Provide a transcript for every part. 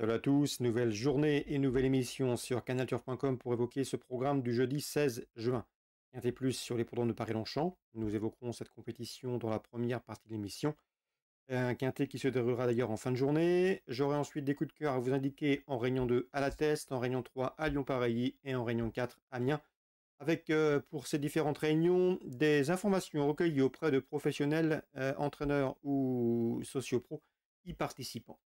Salut à tous, nouvelle journée et nouvelle émission sur canalturf.com pour évoquer ce programme du jeudi 16 juin. Quinté plus sur les programmes de Paris-Longchamp. Nous évoquerons cette compétition dans la première partie de l'émission. Un quintet qui se déroulera d'ailleurs en fin de journée. J'aurai ensuite des coups de cœur à vous indiquer en Réunion 2 à La Teste, en Réunion 3 à Lyon-Pareilly et en Réunion 4 à Amiens. Avec euh, pour ces différentes réunions des informations recueillies auprès de professionnels, euh, entraîneurs ou sociopro y participants.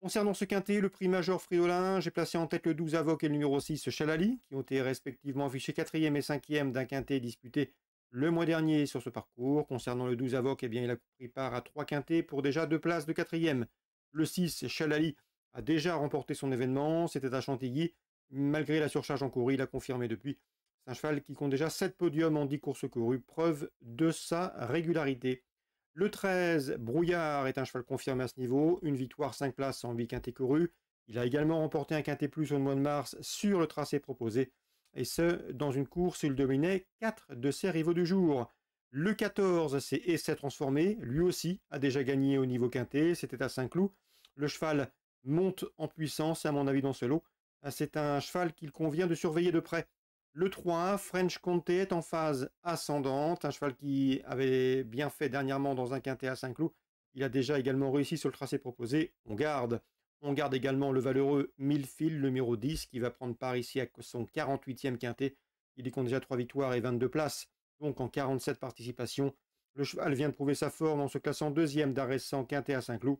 Concernant ce quintet, le prix majeur Friolin, j'ai placé en tête le 12 Avoc et le numéro 6 Chalali, qui ont été respectivement affichés quatrième et cinquième d'un quintet disputé le mois dernier sur ce parcours. Concernant le 12 Avoc, eh bien, il a pris part à 3 quintets pour déjà deux places de quatrième. Le 6 Chalali a déjà remporté son événement, c'était à Chantilly. Malgré la surcharge en encourie, il a confirmé depuis. saint un cheval qui compte déjà 7 podiums en 10 courses courues, preuve de sa régularité. Le 13, Brouillard est un cheval confirmé à ce niveau, une victoire 5 places en 8 quintés courus. Il a également remporté un quintet plus au mois de mars sur le tracé proposé, et ce, dans une course où il dominait 4 de ses rivaux du jour. Le 14, c'est Essai transformé, lui aussi a déjà gagné au niveau quintet, c'était à Saint-Cloud. Le cheval monte en puissance, à mon avis, dans ce lot. C'est un cheval qu'il convient de surveiller de près. Le 3, French Comté est en phase ascendante, un cheval qui avait bien fait dernièrement dans un quintet à Saint-Cloud. Il a déjà également réussi sur le tracé proposé. On garde. On garde également le valeureux Milfil numéro 10, qui va prendre part ici à son 48e quintet. Il y compte déjà 3 victoires et 22 places, donc en 47 participations. Le cheval vient de prouver sa forme en se classant deuxième d'arrêt sans quintet à Saint-Cloud.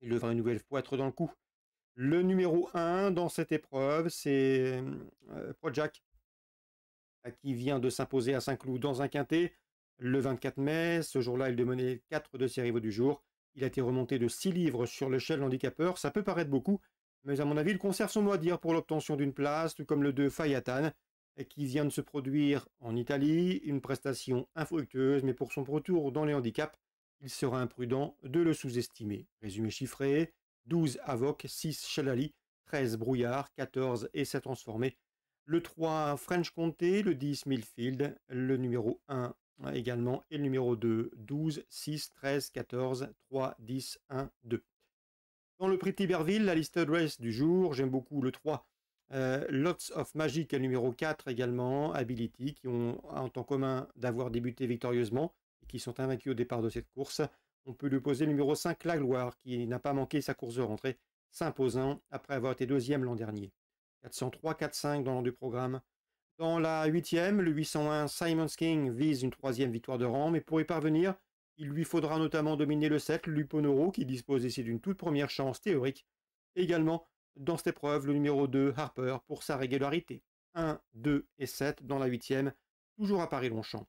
Il devra une nouvelle fois dans le coup. Le numéro 1 dans cette épreuve, c'est euh, Projac, euh, qui vient de s'imposer à Saint-Cloud dans un quintet le 24 mai. Ce jour-là, il démenait 4 de ses rivaux du jour. Il a été remonté de 6 livres sur l'échelle handicapeur. Ça peut paraître beaucoup, mais à mon avis, il conserve son mot à dire pour l'obtention d'une place, tout comme le de Fayatan, euh, qui vient de se produire en Italie. Une prestation infructueuse, mais pour son retour dans les handicaps, il sera imprudent de le sous-estimer. Résumé chiffré, 12 Avoc, 6 Chalali, 13 Brouillard, 14 Essai Transformé, le 3 French Comté, le 10 Millfield, le numéro 1 également et le numéro 2 12, 6, 13, 14, 3, 10, 1, 2. Dans le prix Tiberville, la liste race du jour, j'aime beaucoup le 3 euh, Lots of Magic et le numéro 4 également, Ability, qui ont en temps commun d'avoir débuté victorieusement et qui sont invaincus au départ de cette course. On peut lui poser le numéro 5 La Gloire, qui n'a pas manqué sa course de rentrée, s'imposant après avoir été deuxième l'an dernier. 403-4-5 dans l'an du programme. Dans la huitième, le 801 Simon's King vise une troisième victoire de rang, mais pour y parvenir, il lui faudra notamment dominer le 7 Luponoro, qui dispose ici d'une toute première chance théorique. Également, dans cette épreuve, le numéro 2 Harper pour sa régularité. 1, 2 et 7 dans la huitième, toujours à Paris-Longchamp.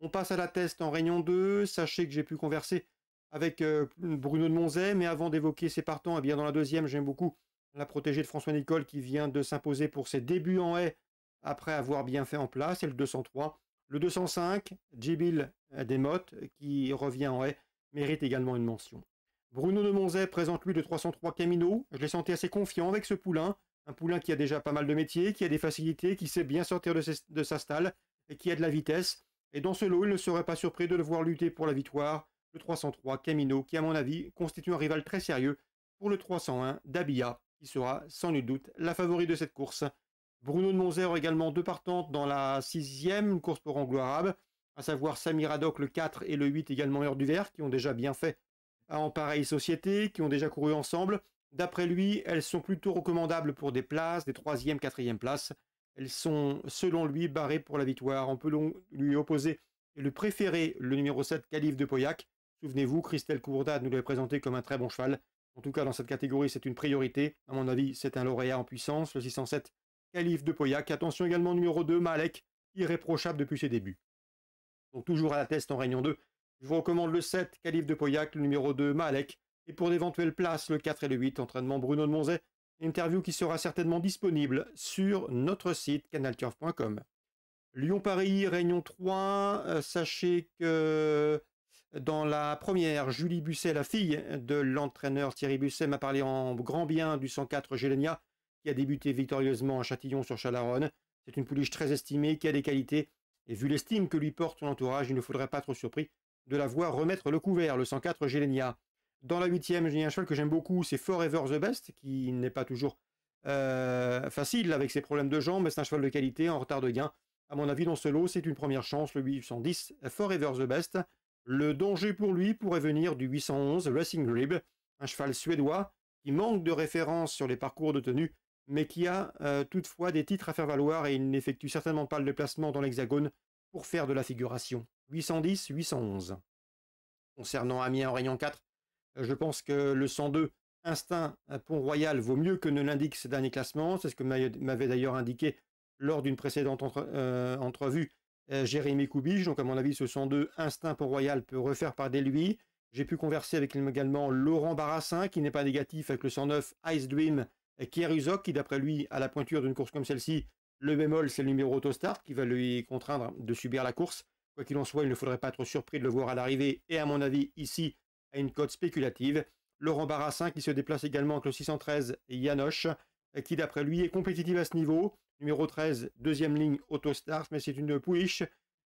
On passe à la test en Réunion 2. Sachez que j'ai pu converser avec euh, Bruno de Monzay, Mais avant d'évoquer ses partants, eh bien dans la deuxième, j'aime beaucoup la protégée de François Nicole qui vient de s'imposer pour ses débuts en haie après avoir bien fait en place. Et le 203. Le 205, Djibil Desmottes qui revient en haie, mérite également une mention. Bruno de Monzay présente lui le 303 Camino. Je l'ai senti assez confiant avec ce poulain. Un poulain qui a déjà pas mal de métiers, qui a des facilités, qui sait bien sortir de, sa stalle et qui a de la vitesse. Et dans ce lot, il ne serait pas surpris de le voir lutter pour la victoire le 303 Camino, qui à mon avis constitue un rival très sérieux pour le 301 Dabia, qui sera sans nul doute la favorite de cette course. Bruno de Monzer également deux partantes dans la sixième course pour anglo-arabe, à savoir Samir Haddock le 4 et le 8 également Heure du Vert, qui ont déjà bien fait en pareille société, qui ont déjà couru ensemble. D'après lui, elles sont plutôt recommandables pour des places, des troisième, quatrième places. Elles sont, selon lui, barrées pour la victoire. On peut lui opposer le préféré, le numéro 7, Calife de Poyac. Souvenez-vous, Christelle Courda nous l'avait présenté comme un très bon cheval. En tout cas, dans cette catégorie, c'est une priorité. À mon avis, c'est un lauréat en puissance. Le 607, Calife de Poyac. Attention également numéro 2, Malek, irréprochable depuis ses débuts. Donc toujours à la test en Réunion 2. Je vous recommande le 7, Calife de Poyac, le numéro 2, Malek. Et pour d'éventuelles places, le 4 et le 8, entraînement Bruno de Monzet. Interview qui sera certainement disponible sur notre site canalturf.com. Lyon-Paris, Réunion 3, euh, sachez que dans la première, Julie Busset, la fille de l'entraîneur Thierry Busset, m'a parlé en grand bien du 104 Gélénia, qui a débuté victorieusement à Châtillon sur Chalaronne. C'est une pouliche très estimée, qui a des qualités, et vu l'estime que lui porte son entourage, il ne faudrait pas être surpris de la voir remettre le couvert, le 104 Gélénia. Dans la huitième, j'ai un cheval que j'aime beaucoup, c'est Forever the Best, qui n'est pas toujours euh, facile avec ses problèmes de jambes, mais c'est un cheval de qualité en retard de gain. À mon avis, dans ce lot, c'est une première chance, le 810 Forever the Best. Le danger pour lui pourrait venir du 811 Racing Rib, un cheval suédois qui manque de référence sur les parcours de tenue, mais qui a euh, toutefois des titres à faire valoir et il n'effectue certainement pas le déplacement dans l'hexagone pour faire de la figuration. 810-811. Concernant Amiens en rayon 4, je pense que le 102 Instinct euh, Pont-Royal vaut mieux que ne l'indique ce dernier classement. C'est ce que m'avait d'ailleurs indiqué lors d'une précédente euh, entrevue euh, Jérémy Koubich, donc à mon avis, ce 102 Instinct pour Royal peut refaire par des lui. J'ai pu converser avec également Laurent Barassin, qui n'est pas négatif avec le 109 Ice Dream euh, Kieruzok, qui d'après lui, à la pointure d'une course comme celle-ci, le bémol, c'est le numéro Start qui va lui contraindre de subir la course. Quoi qu'il en soit, il ne faudrait pas être surpris de le voir à l'arrivée, et à mon avis, ici, à une cote spéculative. Laurent Barassin, qui se déplace également avec le 613 Yanoche, euh, qui d'après lui est compétitif à ce niveau numéro 13, deuxième ligne Autostars, mais c'est une pouliche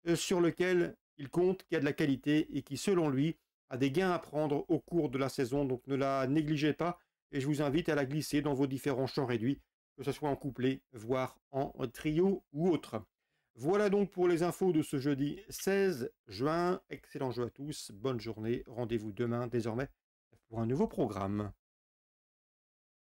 euh, sur lequel il compte, qui a de la qualité et qui, selon lui, a des gains à prendre au cours de la saison. Donc ne la négligez pas et je vous invite à la glisser dans vos différents champs réduits, que ce soit en couplet, voire en trio ou autre. Voilà donc pour les infos de ce jeudi 16 juin. Excellent jeu à tous, bonne journée, rendez-vous demain désormais pour un nouveau programme.